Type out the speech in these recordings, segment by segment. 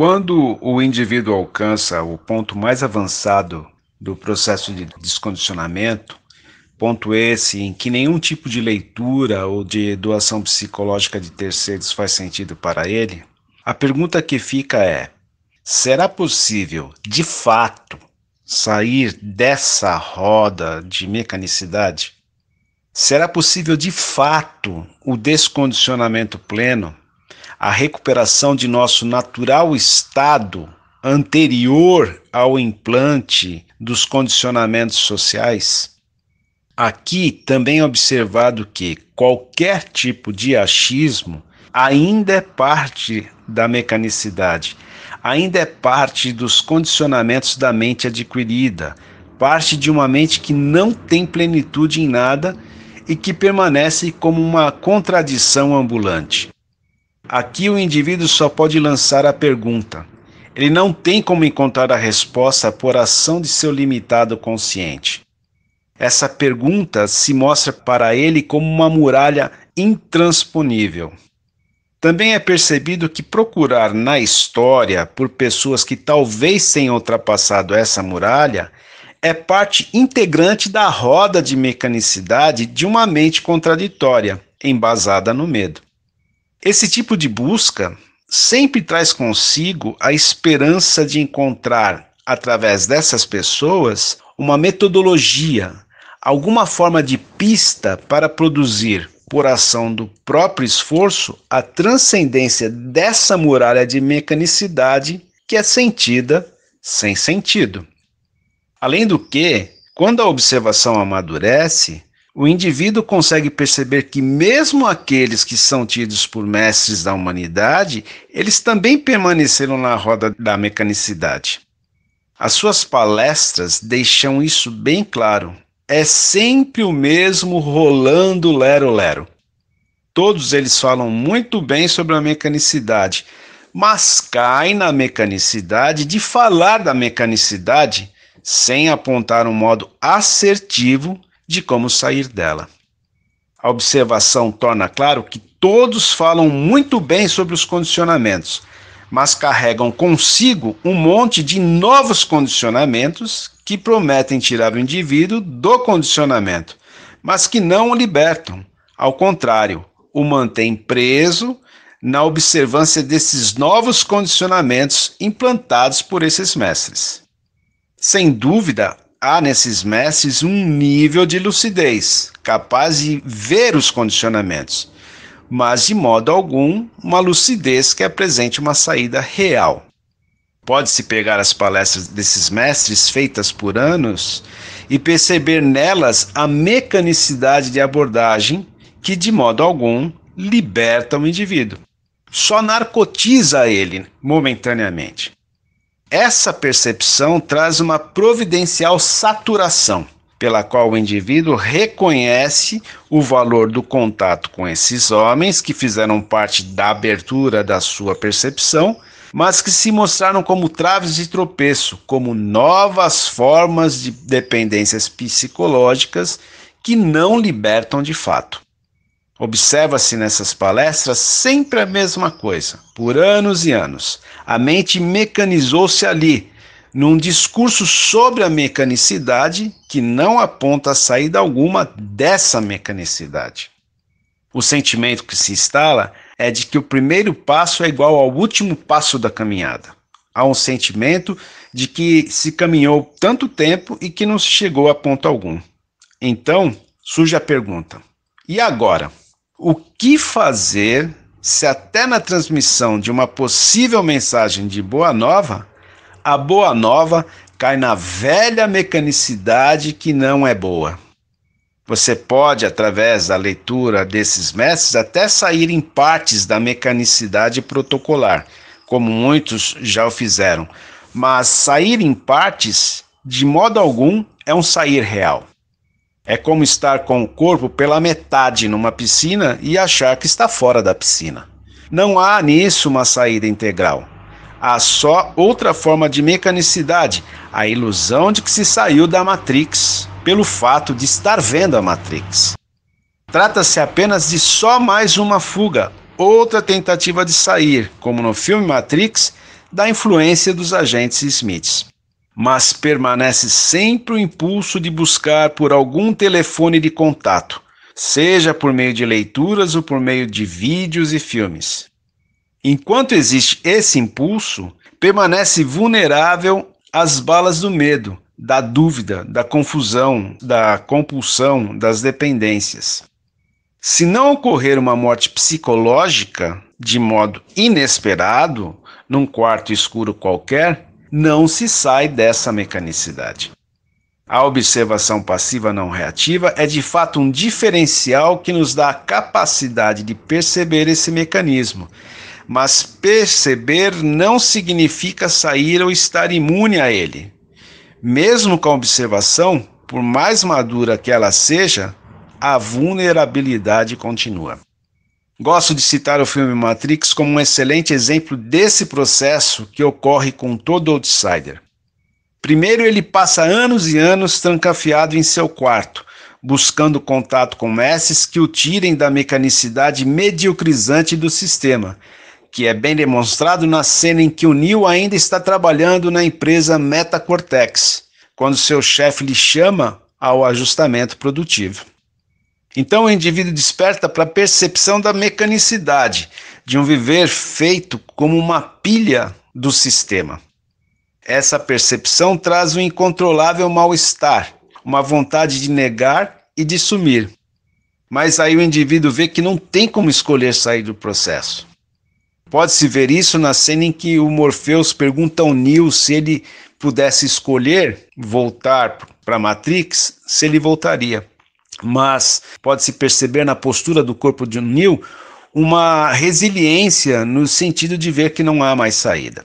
Quando o indivíduo alcança o ponto mais avançado do processo de descondicionamento, ponto esse em que nenhum tipo de leitura ou de doação psicológica de terceiros faz sentido para ele, a pergunta que fica é: será possível, de fato, sair dessa roda de mecanicidade? Será possível, de fato, o descondicionamento pleno? a recuperação de nosso natural estado anterior ao implante dos condicionamentos sociais, aqui também é observado que qualquer tipo de achismo ainda é parte da mecanicidade, ainda é parte dos condicionamentos da mente adquirida, parte de uma mente que não tem plenitude em nada e que permanece como uma contradição ambulante. Aqui o indivíduo só pode lançar a pergunta. Ele não tem como encontrar a resposta por ação de seu limitado consciente. Essa pergunta se mostra para ele como uma muralha intransponível. Também é percebido que procurar na história por pessoas que talvez tenham ultrapassado essa muralha é parte integrante da roda de mecanicidade de uma mente contraditória, embasada no medo. Esse tipo de busca sempre traz consigo a esperança de encontrar, através dessas pessoas, uma metodologia, alguma forma de pista para produzir, por ação do próprio esforço, a transcendência dessa muralha de mecanicidade que é sentida sem sentido. Além do que, quando a observação amadurece, o indivíduo consegue perceber que, mesmo aqueles que são tidos por mestres da humanidade, eles também permaneceram na roda da mecanicidade. As suas palestras deixam isso bem claro. É sempre o mesmo rolando lero-lero. Todos eles falam muito bem sobre a mecanicidade, mas caem na mecanicidade de falar da mecanicidade sem apontar um modo assertivo de como sair dela. A observação torna claro que todos falam muito bem sobre os condicionamentos, mas carregam consigo um monte de novos condicionamentos que prometem tirar o indivíduo do condicionamento, mas que não o libertam. Ao contrário, o mantém preso na observância desses novos condicionamentos implantados por esses mestres. Sem dúvida, há nesses mestres um nível de lucidez, capaz de ver os condicionamentos, mas de modo algum uma lucidez que apresente uma saída real. Pode-se pegar as palestras desses mestres feitas por anos e perceber nelas a mecanicidade de abordagem que, de modo algum, liberta o indivíduo. Só narcotiza ele momentaneamente. Essa percepção traz uma providencial saturação, pela qual o indivíduo reconhece o valor do contato com esses homens que fizeram parte da abertura da sua percepção, mas que se mostraram como traves de tropeço, como novas formas de dependências psicológicas que não libertam de fato. Observa-se nessas palestras sempre a mesma coisa, por anos e anos. A mente mecanizou-se ali, num discurso sobre a mecanicidade que não aponta saída alguma dessa mecanicidade. O sentimento que se instala é de que o primeiro passo é igual ao último passo da caminhada. Há um sentimento de que se caminhou tanto tempo e que não se chegou a ponto algum. Então surge a pergunta: e agora? O que fazer se, até na transmissão de uma possível mensagem de Boa Nova, a Boa Nova cai na velha mecanicidade que não é boa? Você pode, através da leitura desses mestres, até sair em partes da mecanicidade protocolar, como muitos já o fizeram, mas sair em partes, de modo algum, é um sair real. É como estar com o corpo pela metade numa piscina e achar que está fora da piscina. Não há nisso uma saída integral. Há só outra forma de mecanicidade, a ilusão de que se saiu da Matrix, pelo fato de estar vendo a Matrix. Trata-se apenas de só mais uma fuga, outra tentativa de sair, como no filme Matrix, da influência dos agentes Smiths mas permanece sempre o impulso de buscar por algum telefone de contato, seja por meio de leituras ou por meio de vídeos e filmes. Enquanto existe esse impulso, permanece vulnerável às balas do medo, da dúvida, da confusão, da compulsão, das dependências. Se não ocorrer uma morte psicológica de modo inesperado, num quarto escuro qualquer, não se sai dessa mecanicidade. A observação passiva não reativa é de fato um diferencial que nos dá a capacidade de perceber esse mecanismo. Mas perceber não significa sair ou estar imune a ele. Mesmo com a observação, por mais madura que ela seja, a vulnerabilidade continua. Gosto de citar o filme Matrix como um excelente exemplo desse processo que ocorre com todo outsider. Primeiro, ele passa anos e anos trancafiado em seu quarto, buscando contato com mestres que o tirem da mecanicidade mediocrizante do sistema, que é bem demonstrado na cena em que o Neil ainda está trabalhando na empresa Metacortex, quando seu chefe lhe chama ao ajustamento produtivo. Então o indivíduo desperta para a percepção da mecanicidade, de um viver feito como uma pilha do sistema. Essa percepção traz um incontrolável mal-estar, uma vontade de negar e de sumir. Mas aí o indivíduo vê que não tem como escolher sair do processo. Pode-se ver isso na cena em que o Morpheus pergunta ao Neo se ele pudesse escolher voltar para a Matrix, se ele voltaria mas pode-se perceber na postura do corpo de Neil uma resiliência no sentido de ver que não há mais saída.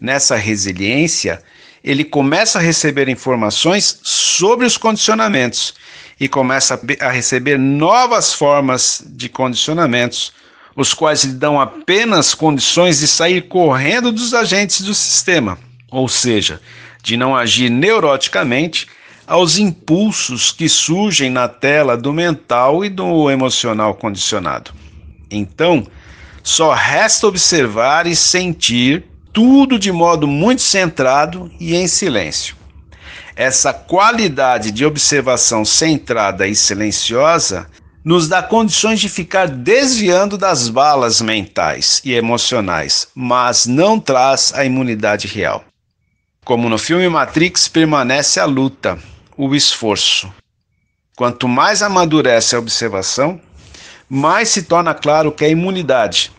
Nessa resiliência, ele começa a receber informações sobre os condicionamentos e começa a receber novas formas de condicionamentos, os quais lhe dão apenas condições de sair correndo dos agentes do sistema, ou seja, de não agir neuroticamente aos impulsos que surgem na tela do mental e do emocional condicionado. Então, só resta observar e sentir tudo de modo muito centrado e em silêncio. Essa qualidade de observação centrada e silenciosa nos dá condições de ficar desviando das balas mentais e emocionais, mas não traz a imunidade real. Como no filme Matrix, permanece a luta, o esforço. Quanto mais amadurece a observação, mais se torna claro que a imunidade,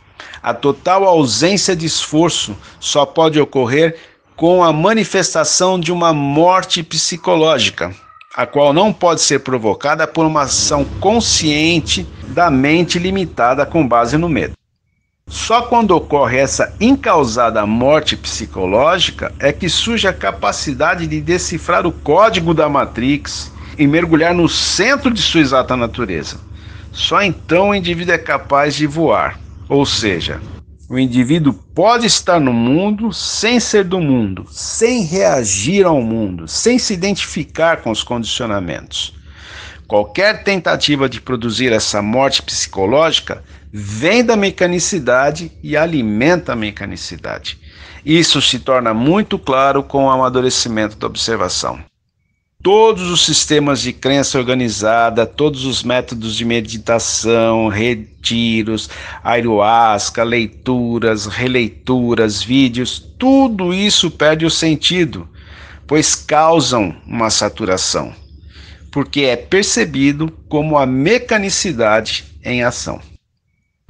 a total ausência de esforço, só pode ocorrer com a manifestação de uma morte psicológica, a qual não pode ser provocada por uma ação consciente da mente limitada com base no medo. Só quando ocorre essa incausada morte psicológica é que surge a capacidade de decifrar o código da Matrix e mergulhar no centro de sua exata natureza. Só então o indivíduo é capaz de voar, ou seja, o indivíduo pode estar no mundo sem ser do mundo, sem reagir ao mundo, sem se identificar com os condicionamentos. Qualquer tentativa de produzir essa morte psicológica vem da mecanicidade e alimenta a mecanicidade. Isso se torna muito claro com o amadurecimento da observação. Todos os sistemas de crença organizada, todos os métodos de meditação, retiros, ayahuasca, leituras, releituras, vídeos, tudo isso perde o sentido, pois causam uma saturação, porque é percebido como a mecanicidade em ação.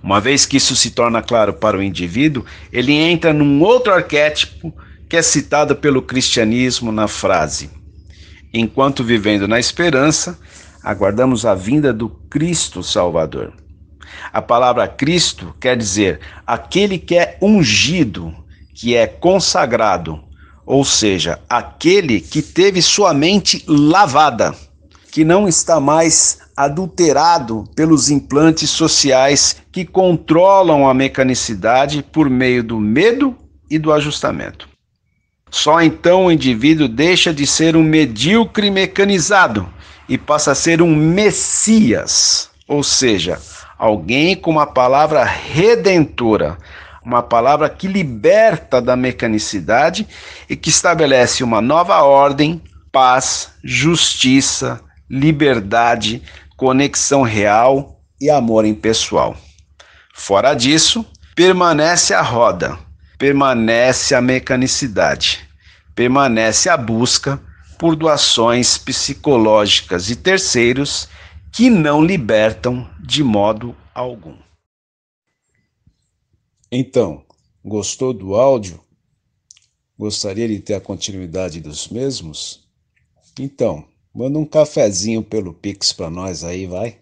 Uma vez que isso se torna claro para o indivíduo, ele entra num outro arquétipo que é citado pelo cristianismo na frase: Enquanto vivendo na esperança, aguardamos a vinda do Cristo Salvador. A palavra Cristo quer dizer aquele que é ungido, que é consagrado, ou seja, aquele que teve sua mente lavada que não está mais adulterado pelos implantes sociais que controlam a mecanicidade por meio do medo e do ajustamento. Só então o indivíduo deixa de ser um medíocre mecanizado e passa a ser um messias, ou seja, alguém com uma palavra redentora, uma palavra que liberta da mecanicidade e que estabelece uma nova ordem, paz, justiça, liberdade, conexão real e amor impessoal. Fora disso, permanece a roda, permanece a mecanicidade, permanece a busca por doações psicológicas e terceiros que não libertam de modo algum. Então, gostou do áudio? Gostaria de ter a continuidade dos mesmos? Então, Manda um cafezinho pelo Pix para nós aí, vai.